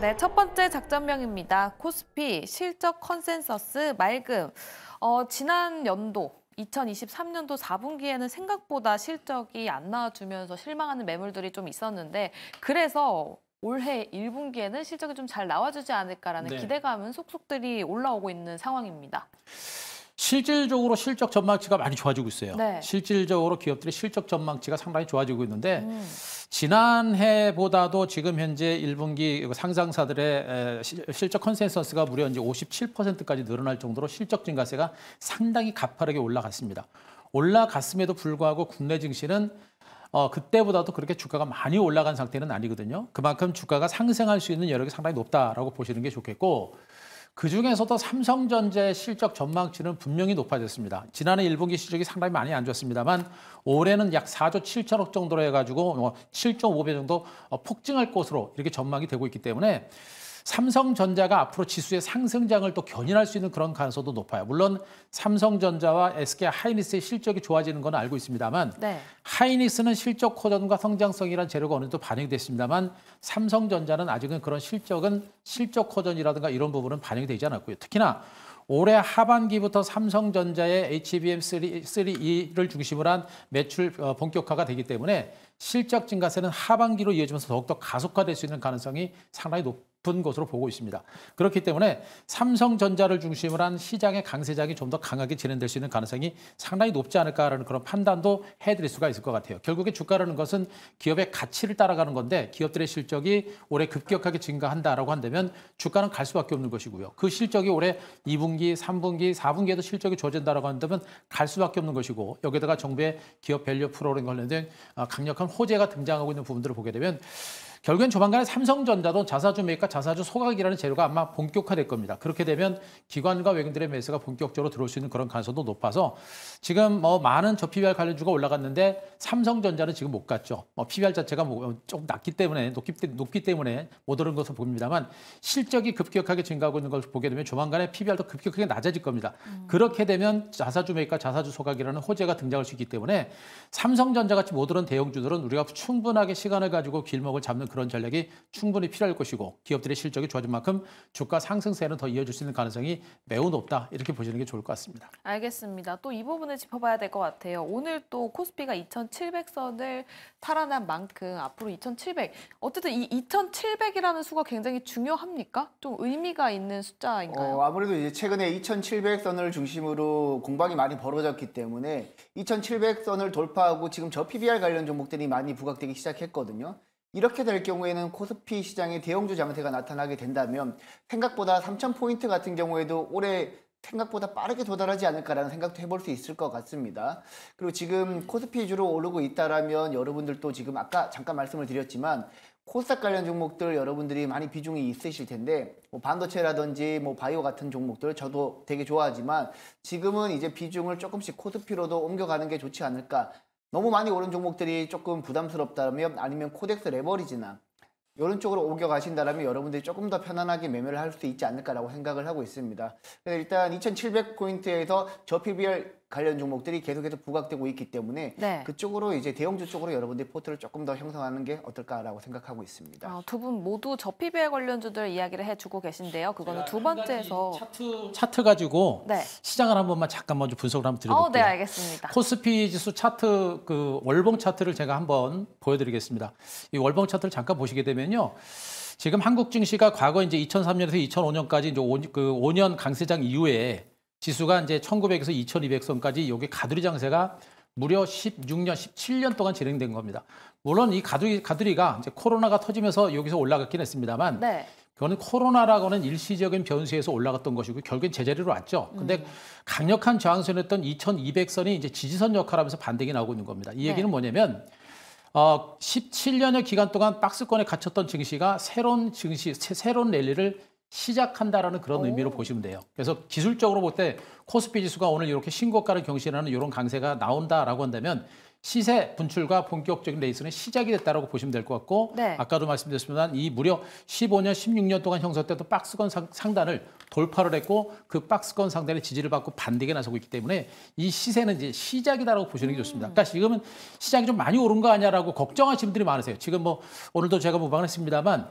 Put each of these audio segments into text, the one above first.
네, 첫 번째 작전명입니다. 코스피 실적 컨센서스 맑음. 어, 지난 연도 2023년도 4분기에는 생각보다 실적이 안 나와주면서 실망하는 매물들이 좀 있었는데 그래서 올해 1분기에는 실적이 좀 잘 나와주지 않을까라는 네. 기대감은 속속들이 올라오고 있는 상황입니다. 실질적으로 실적 전망치가 많이 좋아지고 있어요. 네. 실질적으로 기업들의 실적 전망치가 상당히 좋아지고 있는데 음. 지난해보다도 지금 현재 1분기 상장사들의 실적 컨센서스가 무려 이제 57%까지 늘어날 정도로 실적 증가세가 상당히 가파르게 올라갔습니다. 올라갔음에도 불구하고 국내 증시는 어, 그때보다도 그렇게 주가가 많이 올라간 상태는 아니거든요. 그만큼 주가가 상승할 수 있는 여력이 상당히 높다라고 보시는 게 좋겠고 그중에서도 삼성전자 실적 전망치는 분명히 높아졌습니다. 지난해 1분기 실적이 상당히 많이 안 좋았습니다만 올해는 약 4조 7천억 정도로 해가지고 7.5배 뭐 정도 폭증할 것으로 이렇게 전망이 되고 있기 때문에 삼성전자가 앞으로 지수의 상승장을 또 견인할 수 있는 그런 가능성도 높아요. 물론 삼성전자와 SK 하이닉스의 실적이 좋아지는 건 알고 있습니다만 네. 하이닉스는 실적 호전과 성장성이라는 재료가 어느 정도 반영됐습니다만 삼성전자는 아직은 그런 실적은 실적 호전이라든가 이런 부분은 반영이 되지 않았고요. 특히나 올해 하반기부터 삼성전자의 HBM3E를 중심으로 한 매출 어, 본격화가 되기 때문에 실적 증가세는 하반기로 이어지면서 더욱더 가속화될 수 있는 가능성이 상당히 높습니다 분 것으로 보고 있습니다. 그렇기 때문에 삼성전자를 중심으로 한 시장의 강세장이 좀 더 강하게 진행될 수 있는 가능성이 상당히 높지 않을까라는 그런 판단도 해드릴 수가 있을 것 같아요. 결국에 주가라는 것은 기업의 가치를 따라가는 건데 기업들의 실적이 올해 급격하게 증가한다라고 한다면 주가는 갈 수밖에 없는 것이고요. 그 실적이 올해 2분기, 3분기, 4분기에도 실적이 좋진다라고 한다면 갈 수밖에 없는 것이고 여기다가 정부의 기업 밸류 프로그램 관련된 아, 강력한 호재가 등장하고 있는 부분들을 보게 되면 결국엔 조만간에 삼성전자도 자사주 매입과 자사주 소각이라는 재료가 아마 본격화될 겁니다. 그렇게 되면 기관과 외국인들의 매수가 본격적으로 들어올 수 있는 그런 가능성도 높아서 지금 뭐 많은 저 PBR 관련주가 올라갔는데 삼성전자는 지금 못 갔죠. 뭐 PBR 자체가 조금 뭐 낮기 때문에 높기, 높기 때문에 못 오른 것으로 보입니다만 실적이 급격하게 증가하고 있는 것을 보게 되면 조만간에 PBR도 급격하게 낮아질 겁니다. 음. 그렇게 되면 자사주 매입과 자사주 소각이라는 호재가 등장할 수 있기 때문에 삼성전자 같이 못 오른 대형주들은 우리가 충분하게 시간을 가지고 길목을 잡는 그런 전략이 충분히 필요할 것이고 기업들의 실적이 좋아진 만큼 주가 상승세는 더 이어질 수 있는 가능성이 매우 높다 이렇게 보시는 게 좋을 것 같습니다. 알겠습니다. 또 이 부분을 짚어봐야 될 것 같아요. 오늘 또 코스피가 2,700선을 탈환한 만큼 앞으로 2,700 어쨌든 이 2,700이라는 수가 굉장히 중요합니까? 좀 의미가 있는 숫자인가요? 어, 아무래도 이제 최근에 2,700선을 중심으로 공방이 많이 벌어졌기 때문에 2,700선을 돌파하고 지금 저 PBR 관련 종목들이 많이 부각되기 시작했거든요. 이렇게 될 경우에는 코스피 시장의 대형주 장세가 나타나게 된다면 생각보다 3,000포인트 같은 경우에도 올해 생각보다 빠르게 도달하지 않을까라는 생각도 해볼 수 있을 것 같습니다. 그리고 지금 코스피 주로 오르고 있다라면 여러분들도 지금 아까 잠깐 말씀을 드렸지만 코스닥 관련 종목들 여러분들이 많이 비중이 있으실 텐데 뭐 반도체라든지 뭐 바이오 같은 종목들 저도 되게 좋아하지만 지금은 이제 비중을 조금씩 코스피로도 옮겨가는 게 좋지 않을까 너무 많이 오른 종목들이 조금 부담스럽다면 아니면 코덱스 레버리지나 이런 쪽으로 옮겨 가신다면 여러분들이 조금 더 편안하게 매매를 할 수 있지 않을까라고 생각을 하고 있습니다. 일단 2700포인트에서 저 PBR 관련 종목들이 계속해서 부각되고 있기 때문에 네. 그쪽으로 이제 대형주 쪽으로 여러분들이 포트를 조금 더 형성하는 게 어떨까라고 생각하고 있습니다. 아, 어, 두분 모두 저피비 관련주들 이야기를 해주고 계신데요. 그거는 두 번째에서 차트, 차트 가지고 네. 시장을 한 번만 잠깐 먼저 분석을 한번 드려볼게요. 어, 네, 알겠습니다. 코스피 지수 차트 그 월봉 차트를 제가 한번 보여드리겠습니다. 이 월봉 차트를 잠깐 보시게 되면요. 지금 한국 증시가 과거 이제 2003년에서 2005년까지 이제 5, 그 5년 강세장 이후에 지수가 이제 1900에서 2200선까지 여기 가두리 장세가 무려 16년, 17년 동안 진행된 겁니다. 물론 이 가두리, 가두리가 이제 코로나가 터지면서 여기서 올라갔긴 했습니다만 네. 그거는 코로나라고는 일시적인 변수에서 올라갔던 것이고 결국엔 제자리로 왔죠. 근데 음. 강력한 저항선이었던 2200선이 이제 지지선 역할하면서 반등이 나오고 있는 겁니다. 이 네. 얘기는 네. 뭐냐면 어, 1 7년의 기간 동안 박스권에 갇혔던 증시가 새로운 증시, 새, 새로운 랠리를 시작한다라는 그런 오. 의미로 보시면 돼요. 그래서 기술적으로 볼 때 코스피 지수가 오늘 이렇게 신고가를 경신하는 이런 강세가 나온다라고 한다면 시세 분출과 본격적인 레이스는 시작이 됐다라고 보시면 될 것 같고 네. 아까도 말씀드렸습니다만 이 무려 15년, 16년 동안 형성 때도 박스권 상단을 돌파를 했고 그 박스권 상단의 지지를 받고 반대에 나서고 있기 때문에 이 시세는 이제 시작이다라고 보시는 게 좋습니다. 음. 그러니까 지금은 시장이 좀 많이 오른 거 아니냐라고 걱정하시는 분들이 많으세요. 지금 뭐 오늘도 제가 모방을 뭐 했습니다만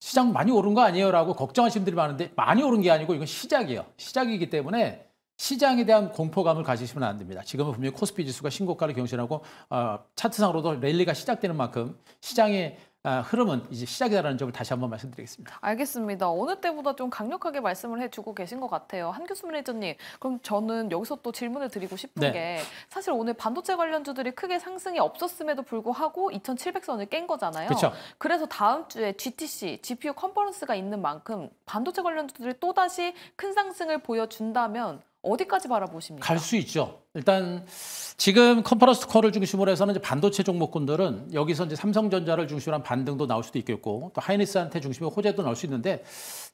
시장 많이 오른 거 아니에요? 라고 걱정하시는 분들이 많은데 많이 오른 게 아니고 이건 시작이에요. 시작이기 때문에 시장에 대한 공포감을 가지시면 안 됩니다. 지금은 분명히 코스피 지수가 신고가를 경신하고 어, 차트상으로도 랠리가 시작되는 만큼 시장에 아, 흐름은 이제 시작이다라는 점을 다시 한번 말씀드리겠습니다. 알겠습니다. 어느 때보다 좀 강력하게 말씀을 해주고 계신 것 같아요. 한 교수 매니저님, 그럼 저는 여기서 또 질문을 드리고 싶은 네. 게 사실 오늘 반도체 관련주들이 크게 상승이 없었음에도 불구하고 2,700선을 깬 거잖아요. 그렇 그래서 다음 주에 GTC, GPU 컨퍼런스가 있는 만큼 반도체 관련주들이 또다시 큰 상승을 보여준다면 어디까지 바라보십니까? 갈 수 있죠. 일단 지금 컨퍼런스 콜을 중심으로 해서는 이제 반도체 종목군들은 여기서 이제 삼성전자를 중심으로 한 반등도 나올 수도 있겠고 또하이니스한테 중심으로 호재도 나올 수 있는데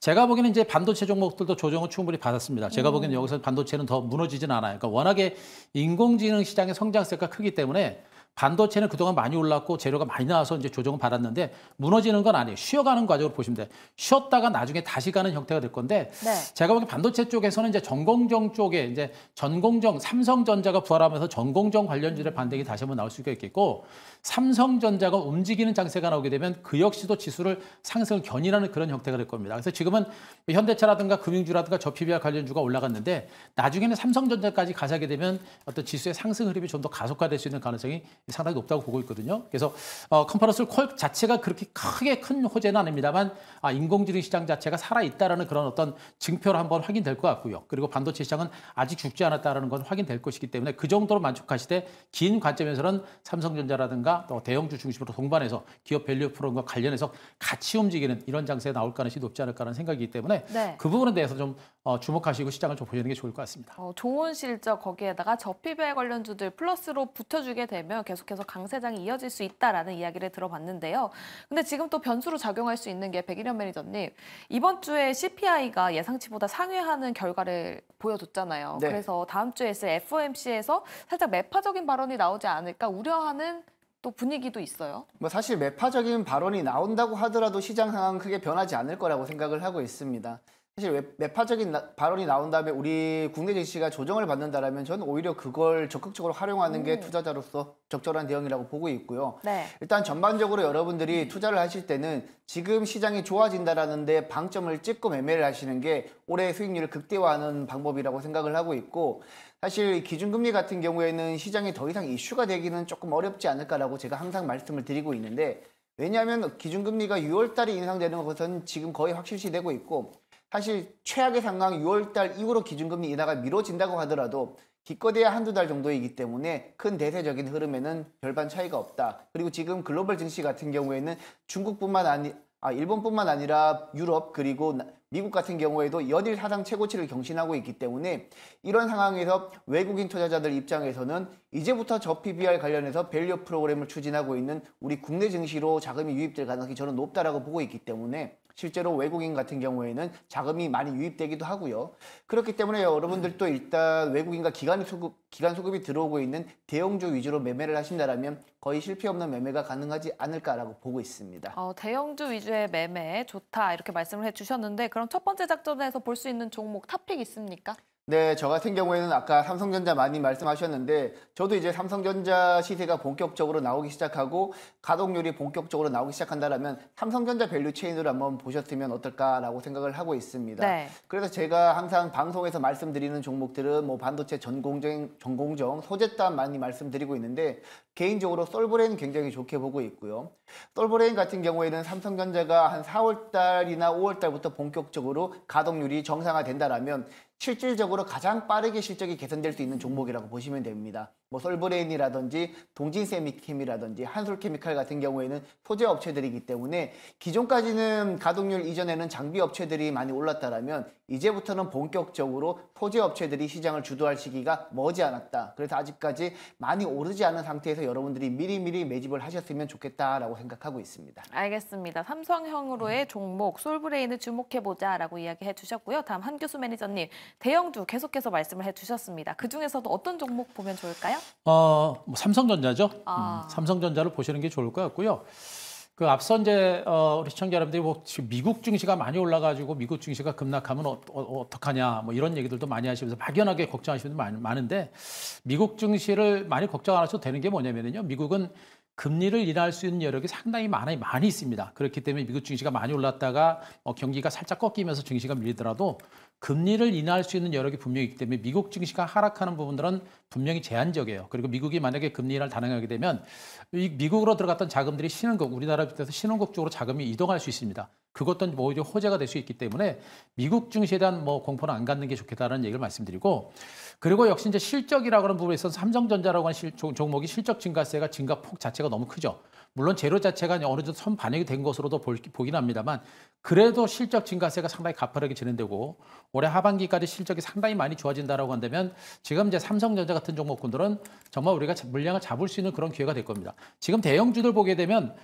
제가 보기에는 이제 반도체 종목들도 조정을 충분히 받았습니다. 제가 음. 보기에는 여기서 반도체는 더 무너지진 않아요. 그러니까 워낙에 인공지능 시장의 성장세가 크기 때문에 반도체는 그동안 많이 올랐고 재료가 많이 나와서 이제 조정을 받았는데 무너지는 건 아니에요. 쉬어가는 과정으로 보시면 돼요. 쉬었다가 나중에 다시 가는 형태가 될 건데 네. 제가 보기엔 반도체 쪽에서는 이제 전공정 쪽에 이제 전공정 삼성전자가 부활하면서 전공정 관련주의 반등이 다시 한번 나올 수가 있겠고 삼성전자가 움직이는 장세가 나오게 되면 그 역시도 지수를 상승을 견인하는 그런 형태가 될 겁니다. 그래서 지금은 뭐 현대차라든가 금융주라든가 저피비아 관련주가 올라갔는데 나중에는 삼성전자까지 가자게 되면 어떤 지수의 상승 흐름이 좀 더 가속화될 수 있는 가능성이 상당히 높다고 보고 있거든요. 그래서 어, 컴퍼런스 콜 자체가 그렇게 크게 큰 호재는 아닙니다만 아, 인공지능 시장 자체가 살아있다라는 그런 어떤 증표로 한번 확인될 것 같고요. 그리고 반도체 시장은 아직 죽지 않았다라는 건 확인될 것이기 때문에 그 정도로 만족하시되 긴 관점에서는 삼성전자라든가 또 대형주 중심으로 동반해서 기업 밸류 프로그램과 관련해서 같이 움직이는 이런 장세에 나올 가능성이 높지 않을까라는 생각이기 때문에 네. 그 부분에 대해서 좀 어, 주목하시고 시장을 좀 보시는 게 좋을 것 같습니다. 어, 좋은 실적 거기에다가 저피배 관련주들 플러스로 붙여주게 되면 계속 계속해서 강세장이 이어질 수 있다라는 이야기를 들어봤는데요. 근데 지금 또 변수로 작용할 수 있는 게 백일현 매니저님 이번 주에 CPI가 예상치보다 상회하는 결과를 보여줬잖아요. 네. 그래서 다음 주에 있을 FOMC에서 살짝 매파적인 발언이 나오지 않을까 우려하는 또 분위기도 있어요. 뭐 사실 매파적인 발언이 나온다고 하더라도 시장 상황은 크게 변하지 않을 거라고 생각을 하고 있습니다. 사실 매파적인 발언이 나온 다음에 우리 국내 증시가 조정을 받는다라면 저는 오히려 그걸 적극적으로 활용하는 게 음. 투자자로서 적절한 대응이라고 보고 있고요. 네. 일단 전반적으로 여러분들이 음. 투자를 하실 때는 지금 시장이 좋아진다라는데 방점을 찍고 매매를 하시는 게 올해 수익률을 극대화하는 방법이라고 생각을 하고 있고 사실 기준금리 같은 경우에는 시장이 더 이상 이슈가 되기는 조금 어렵지 않을까라고 제가 항상 말씀을 드리고 있는데 왜냐하면 기준금리가 6월 달에 인상되는 것은 지금 거의 확실시 되고 있고 사실 최악의 상황 6월달 이후로 기준금리 인하가 미뤄진다고 하더라도 기껏해야 한두 달 정도이기 때문에 큰 대세적인 흐름에는 별반 차이가 없다. 그리고 지금 글로벌 증시 같은 경우에는 중국뿐만 아니 아, 일본뿐만 아니라 유럽 그리고 미국 같은 경우에도 연일 사상 최고치를 경신하고 있기 때문에 이런 상황에서 외국인 투자자들 입장에서는 이제부터 저 PBR 관련해서 밸류 프로그램을 추진하고 있는 우리 국내 증시로 자금이 유입될 가능성이 저는 높다라고 보고 있기 때문에 실제로 외국인 같은 경우에는 자금이 많이 유입되기도 하고요. 그렇기 때문에 여러분들도 일단 외국인과 기간 소급, 기간 소급이 들어오고 있는 대형주 위주로 매매를 하신다면 거의 실패 없는 매매가 가능하지 않을까라고 보고 있습니다. 어, 대형주 위주의 매매 좋다 이렇게 말씀을 해주셨는데 그럼 첫 번째 작전에서 볼 수 있는 종목 탑픽 있습니까? 네, 저 같은 경우에는 아까 삼성전자 많이 말씀하셨는데 저도 이제 삼성전자 시세가 본격적으로 나오기 시작하고 가동률이 본격적으로 나오기 시작한다라면 삼성전자 밸류 체인으로 한번 보셨으면 어떨까라고 생각을 하고 있습니다. 네. 그래서 제가 항상 방송에서 말씀드리는 종목들은 뭐 반도체 전공정, 전공정, 소재단 많이 말씀드리고 있는데 개인적으로 솔브레인 굉장히 좋게 보고 있고요. 솔브레인 같은 경우에는 삼성전자가 한 4월 달이나 5월 달부터 본격적으로 가동률이 정상화된다라면 실질적으로 가장 빠르게 실적이 개선될 수 있는 종목이라고 보시면 됩니다. 뭐 솔브레인이라든지 동진세미킴이라든지 한솔케미칼 같은 경우에는 소재 업체들이기 때문에 기존까지는 가동률 이전에는 장비 업체들이 많이 올랐다라면 이제부터는 본격적으로 소재 업체들이 시장을 주도할 시기가 머지 않았다. 그래서 아직까지 많이 오르지 않은 상태에서 여러분들이 미리미리 매집을 하셨으면 좋겠다라고 생각하고 있습니다. 알겠습니다. 삼성형으로의 종목 솔브레인을 주목해보자라고 이야기해 주셨고요. 다음 한 교수 매니저님 대형주 계속해서 말씀을 해 주셨습니다. 그중에서도 어떤 종목 보면 좋을까요? 있을까요? 어, 뭐 삼성전자죠. 음, 아. 음, 삼성전자를 보시는 게 좋을 것 같고요. 그 앞서 이제 어, 우리 시청자 여러분들이 뭐 지금 미국 증시가 많이 올라가지고 미국 증시가 급락하면 어, 어, 어떡하냐 뭐 이런 얘기들도 많이 하시면서 막연하게 걱정하시는 분들 많, 많은데 미국 증시를 많이 걱정 안 하셔도 되는 게 뭐냐면요. 미국은 금리를 인하할 수 있는 여력이 상당히 많이, 많이 있습니다. 그렇기 때문에 미국 증시가 많이 올랐다가 어, 경기가 살짝 꺾이면서 증시가 밀리더라도 금리를 인하할 수 있는 여력이 분명히 있기 때문에 미국 증시가 하락하는 부분들은 분명히 제한적이에요. 그리고 미국이 만약에 금리 를 단행하게 되면 미국으로 들어갔던 자금들이 신흥국, 우리나라 비롯해서 신흥국 쪽으로 자금이 이동할 수 있습니다. 그것도 뭐 오히려 호재가 될 수 있기 때문에 미국 증시에 대한 뭐 공포는 안 갖는 게 좋겠다는 얘기를 말씀드리고 그리고 역시 이제 실적이라고 하는 부분에 있어서 삼성전자라고 하는 실, 종목이 실적 증가세가 증가폭 자체가 너무 크죠. 물론 재료 자체가 어느 정도 선 반영이 된 것으로도 보긴 합니다만 그래도 실적 증가세가 상당히 가파르게 진행되고 올해 하반기까지 실적이 상당히 많이 좋아진다라고 한다면 지금 이제 삼성전자 같은 종목군들은 정말 우리가 물량을 잡을 수 있는 그런 기회가 될 겁니다. 지금 대형주들 보게 되면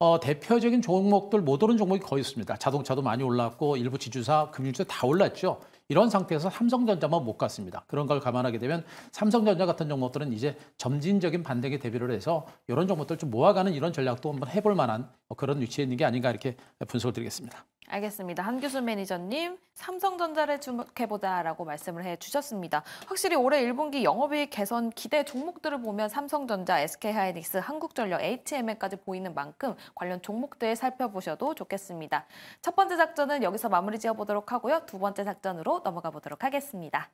어, 대표적인 종목들 못 오른 종목이 거의 있습니다 자동차도 많이 올랐고 일부 지주사, 금융주도 다 올랐죠. 이런 상태에서 삼성전자만 못 갔습니다. 그런 걸 감안하게 되면 삼성전자 같은 종목들은 이제 점진적인 반등에 대비를 해서 이런 종목들 좀 모아가는 이런 전략도 한번 해볼 만한 그런 위치에 있는 게 아닌가 이렇게 분석을 드리겠습니다. 알겠습니다. 한 교수 매니저님, 삼성전자를 주목해보자라고 말씀을 해주셨습니다. 확실히 올해 1분기 영업이익 개선 기대 종목들을 보면 삼성전자, SK하이닉스, 한국전력, h m m 까지 보이는 만큼 관련 종목들 살펴보셔도 좋겠습니다. 첫 번째 작전은 여기서 마무리 지어보도록 하고요. 두 번째 작전으로 넘어가 보도록 하겠습니다.